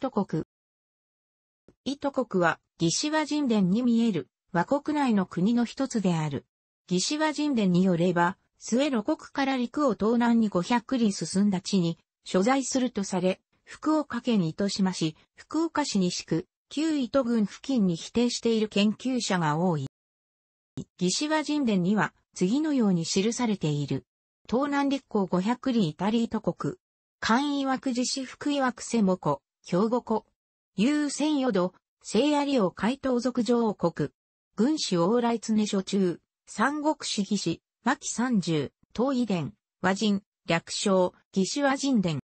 都国。イト国は、義士和神殿に見える、和国内の国の一つである。義士和神殿によれば、末路国から陸を東南に500里進んだ地に、所在するとされ、福岡県糸島市、福岡市西区、旧糸郡付近に否定している研究者が多い。義士和神殿には、次のように記されている。東南立港500里イタリー都国。簡易枠自治福井枠モコ。兵庫湖、有先与土、聖有を海東族上国、軍師往来常所中、三国志義士、牧三十、東遺伝、和人、略称、義士和人伝。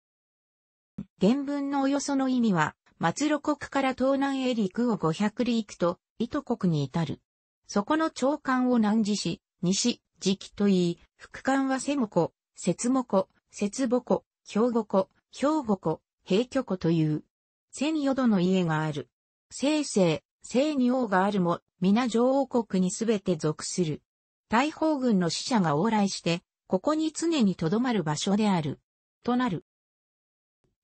原文のおよその意味は、末路国から東南へ陸を五百里行くと、糸国に至る。そこの長官を南寺し、西、時期といい、副官は瀬も湖、節も湖、節母湖、兵庫湖、兵庫湖、兵居湖という。千余度の家がある。聖聖、聖二王があるも、皆女王国にすべて属する。大砲軍の使者が往来して、ここに常に留まる場所である。となる。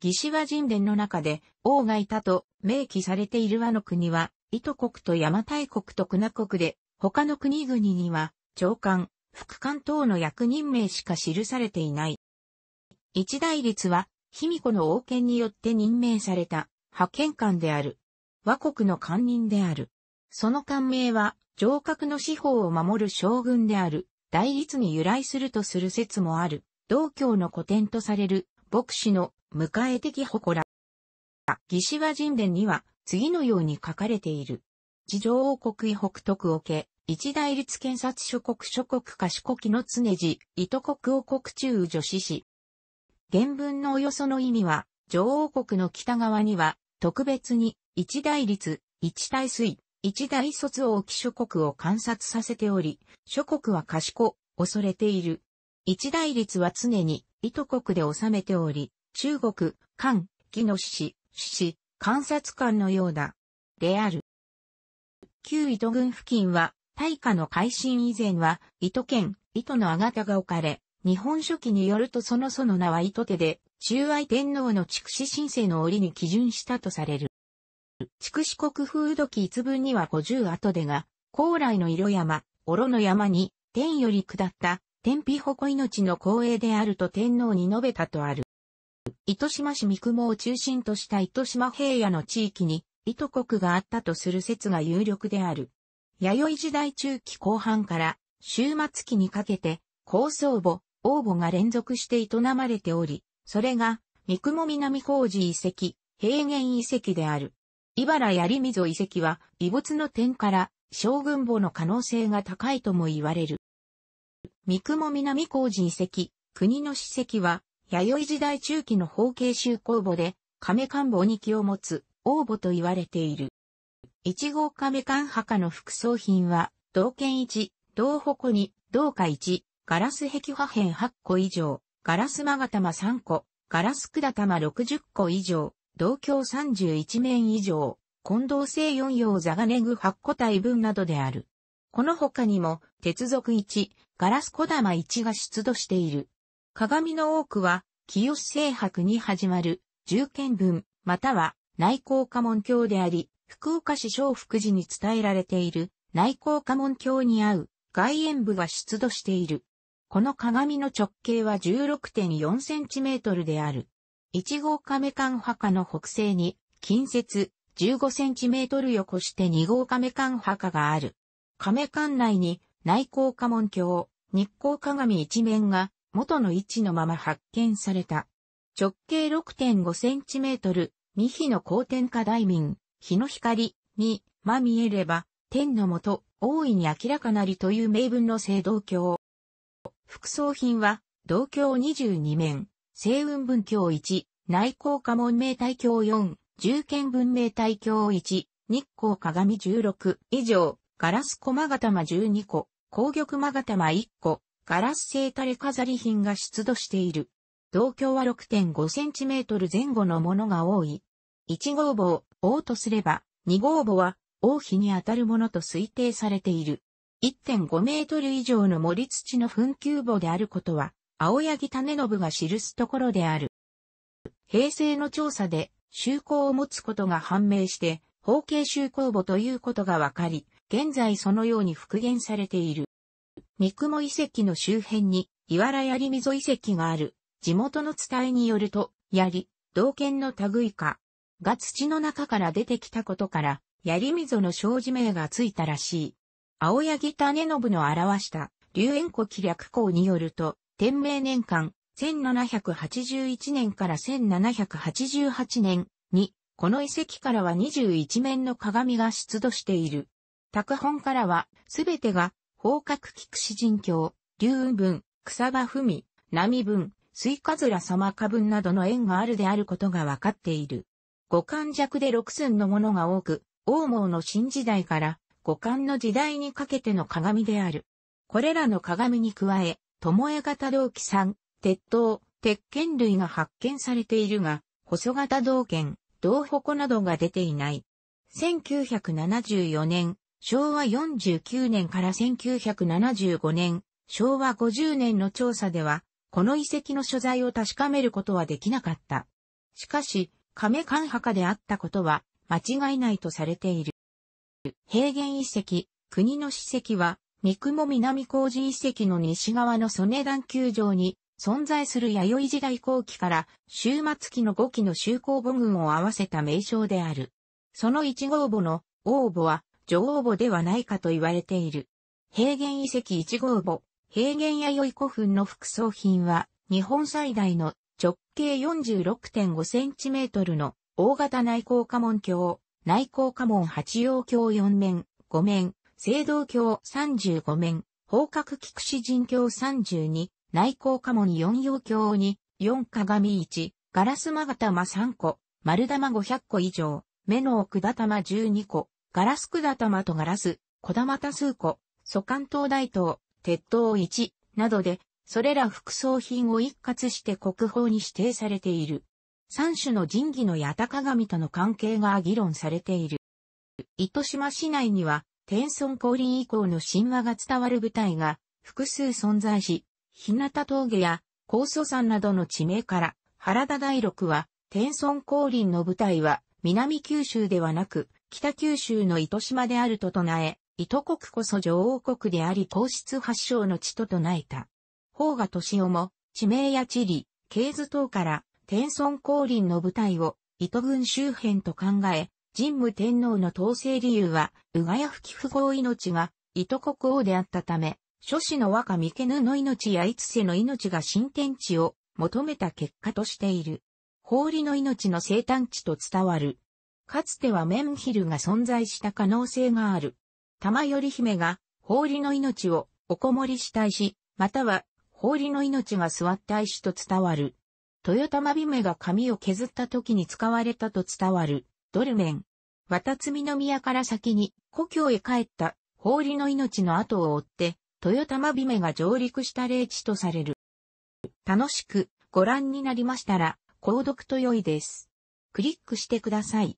義士は神殿の中で王がいたと明記されている和の国は、糸国と邪馬台国と国国で、他の国々には、長官、副官等の役人名しか記されていない。一大律は、卑弥呼の王権によって任命された。派遣官である。和国の官人である。その官名は、上閣の司法を守る将軍である、大律に由来するとする説もある、道教の古典とされる、牧師の迎え的祠。義士和神殿には、次のように書かれている。地上王国以北徳をけ、一大律検察諸国諸国可四国の常時、糸国王国中女子氏。原文のおよその意味は、女王国の北側には、特別に、一大律、一大水、一大卒王記諸国を観察させており、諸国は賢、恐れている。一大律は常に、糸国で治めており、中国、韓、義の氏、氏、観察官のようだ。である。旧糸軍付近は、大化の改新以前は、糸県、糸のあがたが置かれ、日本書紀によるとそのその名は糸手で、中愛天皇の筑紫神聖の折に基準したとされる。筑紫国風土記一文には五十後でが、高麗の色山、おろの山に、天より下った、天日護命の光栄であると天皇に述べたとある。糸島市三雲を中心とした糸島平野の地域に、糸国があったとする説が有力である。弥生時代中期後半から、終末期にかけて、高層母、王母が連続して営まれており、それが、三雲南工事遺跡、平原遺跡である。茨槍溝遺跡は、遺物の点から、将軍墓の可能性が高いとも言われる。三雲南工事遺跡、国の史跡は、弥生時代中期の方形修工墓で、亀官墓に気を持つ、王墓と言われている。一号亀官墓の副葬品は、銅剣一、銅鉾に、銅貨一、ガラス壁破片8個以上、ガラスマガ玉3個、ガラスタ玉60個以上、同郷31面以上、混同性4用ザガネグ8個体分などである。この他にも、鉄属1、ガラス小玉1が出土している。鏡の多くは、清清白に始まる、重見文、または、内向家門教であり、福岡市小福寺に伝えられている、内向家門教に合う、外縁部が出土している。この鏡の直径は 16.4cm である。1号亀館墓の北西に、近接 15cm 横して2号亀館墓がある。亀館内に内光家門橋、日光鏡一面が元の位置のまま発見された。直径 6.5cm、未比の光天下大民、日の光に、ま見えれば、天のもと、大いに明らかなりという名文の聖堂橋。副葬品は、同教22面、星雲文教1、内光家門明大教4、重剣文明大教1、日光鏡16以上、ガラス駒頭12個、紅玉間頭1個、ガラス製垂れ飾り品が出土している。同郷は6 5トル前後のものが多い。1号房、王とすれば、2号房は王妃にあたるものと推定されている。1.5メートル以上の森土の墳丘墓であることは、青柳種信が記すところである。平成の調査で、修行を持つことが判明して、方形修行墓ということが分かり、現在そのように復元されている。三雲遺跡の周辺に、岩原槍溝遺跡がある。地元の伝えによると、槍、道剣の類か、が土の中から出てきたことから、槍溝の障子名がついたらしい。青柳種信の表した、龍縁古記略考によると、天明年間、1781年から1788年に、この遺跡からは21面の鏡が出土している。拓本からは、すべてが、方角菊紫人経、龍雲文、草場文、波文、水ずら様花文などの縁があるであることがわかっている。五感弱で六寸のものが多く、王毛の新時代から五感の時代にかけての鏡である。これらの鏡に加え、巴型銅器産、鉄塔、鉄剣類が発見されているが、細型銅剣、銅矛などが出ていない。1974年、昭和49年から1975年、昭和50年の調査では、この遺跡の所在を確かめることはできなかった。しかし、亀関墓であったことは間違いないとされている。平原遺跡、国の史跡は、三雲南工事遺跡の西側の曽根段球場に存在する弥生時代後期から終末期の5期の修行母群を合わせた名称である。その1号母の王母は女王母ではないかと言われている。平原遺跡1号母、平原弥生古墳の副葬品は日本最大の直径4 6 5センチメートルの大型内向家門橋、内向家門八葉鏡四面、五面、聖鏡三十五面、方角菊池人三十二、内向家門四葉鏡二、四鏡一、ガラスマ玉三個、丸玉五百個以上、目の奥だ玉十二個、ガラス管玉とガラス、小玉多数個、祖関東大東、鉄塔一、などで、それら副葬品を一括して国宝に指定されている。三種の神器の八鷹神との関係が議論されている。糸島市内には、天孫降臨以降の神話が伝わる舞台が複数存在し、日向峠や高祖山などの地名から、原田大六は、天孫降臨の舞台は南九州ではなく、北九州の糸島であると唱え、糸国こそ女王国であり皇室発祥の地と唱えた。方が敏夫も、地名や地理、系図等から、天孫降臨の舞台を、糸軍周辺と考え、神武天皇の統制理由は、うがや不寄不合命が、糸国王であったため、諸子の若三毛ぬの命や五瀬の命が新天地を求めた結果としている。法理の命の生誕地と伝わる。かつてはメンヒルが存在した可能性がある。玉頼姫が法理の命をおこもりしたいし、または法理の命が座った石と伝わる。豊玉美が髪を削った時に使われたと伝わる、ドルメン。渡積宮から先に、故郷へ帰った、法理の命の後を追って、豊玉美が上陸した霊地とされる。楽しくご覧になりましたら、購読と良いです。クリックしてください。